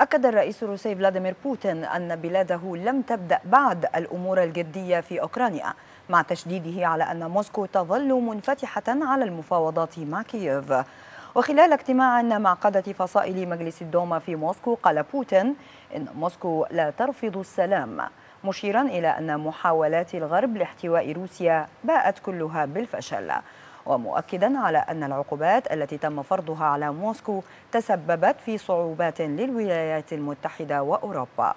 أكد الرئيس الروسي فلاديمير بوتين أن بلاده لم تبدأ بعد الأمور الجدية في أوكرانيا مع تشديده على أن موسكو تظل منفتحة على المفاوضات مع كييف وخلال اجتماع مع قادة فصائل مجلس الدوما في موسكو قال بوتين إن موسكو لا ترفض السلام مشيرا إلى أن محاولات الغرب لاحتواء روسيا باءت كلها بالفشل ومؤكدا على أن العقوبات التي تم فرضها على موسكو تسببت في صعوبات للولايات المتحدة وأوروبا